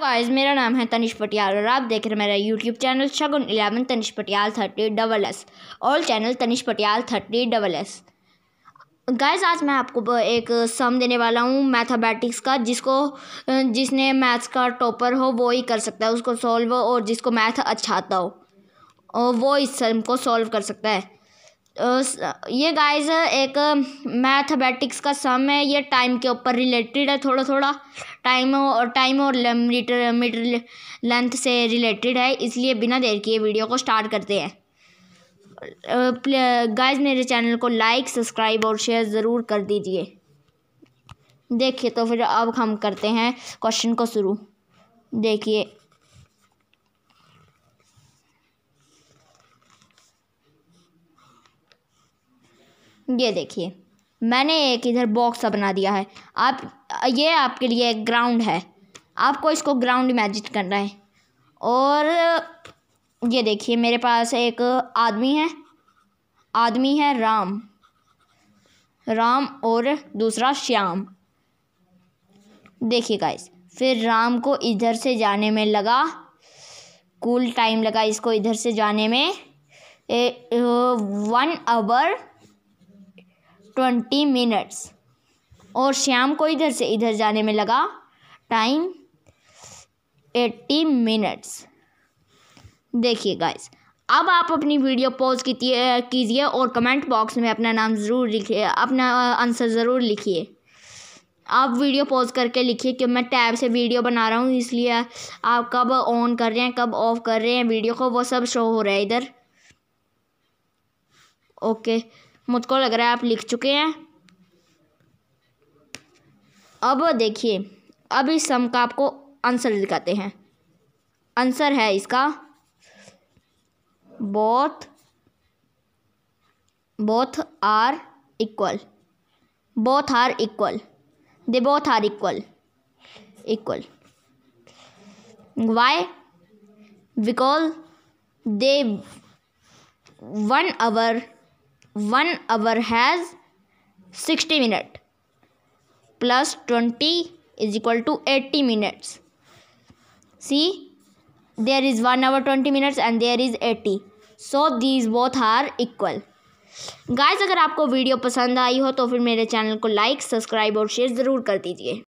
guys मेरा नाम है तनिष पटियाल और आप देख रहे हैं मेरा YouTube channel Shagun eleven Tanish Patial thirty double S और channel Tanish Patial thirty double S guys आज मैं आपको एक सम देने वाला हूँ मैथमेटिक्स का जिसको जिसने मैथ्स का टॉपर हो वो ही कर सकता है उसको सॉल्व और जिसको मैथ अच्छा आता हो वो इस सम को सॉल्व कर सकता है ये गाइस एक मैथमेटिक्स का सम है ये टाइम के ऊपर रिलेटेड है थोड़ा थोड़ा टाइम और टाइम और मीटर मीटर लेंथ से रिलेटेड है इसलिए बिना देर किए वीडियो को स्टार्ट करते हैं गाइस मेरे चैनल को लाइक सब्सक्राइब और शेयर ज़रूर कर दीजिए देखिए तो फिर अब हम करते हैं क्वेश्चन को शुरू देखिए ये देखिए मैंने एक इधर बॉक्स बना दिया है आप ये आपके लिए एक ग्राउंड है आपको इसको ग्राउंड इमेजिन करना है और ये देखिए मेरे पास एक आदमी है आदमी है राम राम और दूसरा श्याम देखिए गाइस फिर राम को इधर से जाने में लगा कूल टाइम लगा इसको इधर से जाने में a, one hour twenty minutes और शाम को इधर से इधर जाने में लगा टाइम एट्टी मिनट्स देखिए गाइस अब आप अपनी वीडियो पॉज कीजिए और कमेंट बॉक्स में अपना नाम ज़रूर लिखिए अपना आंसर ज़रूर लिखिए आप वीडियो पॉज करके लिखिए कि मैं टैब से वीडियो बना रहा हूँ इसलिए आप कब ऑन कर रहे हैं कब ऑफ़ कर रहे हैं वीडियो को वो सब शो हो रहा है इधर ओके मुझको लग रहा है आप लिख चुके हैं अब देखिए अब इस सम का आपको आंसर दिखाते हैं आंसर है इसका both both are equal both are equal they both are equal equal why because they one hour one hour has sixty minute plus twenty is equal to eighty minutes see there is one hour twenty minutes and there is eighty so these both are equal guys अगर आपको video पसंद आई हो तो फिर मेरे channel को like subscribe और share ज़रूर कर दीजिए